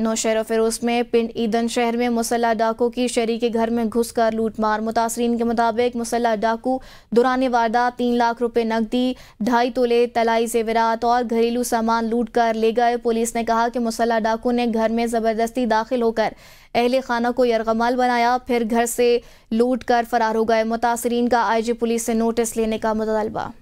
Nowshahr furrows में पिंड Eden शहर में मुसल्ला डाकू की शहरी के घर में घुसकर लूटमार मुतासरीन के मुताबिक मुसल्ला डाकू दुराने वारदात तीन लाख रुपए नकदी ढाई तोले तलाई जेवरात और घरेलू सामान लूट कर ले गए पुलिस ने कहा कि मुसल्ला डाकू ने घर में ज़बरदस्ती दाखिल होकर अहल खाना को यरगमाल बनाया फिर घर से लूट कर फरार हो गए मुतासरीन का आई जी पुलिस से नोटिस लेने का मुतालबा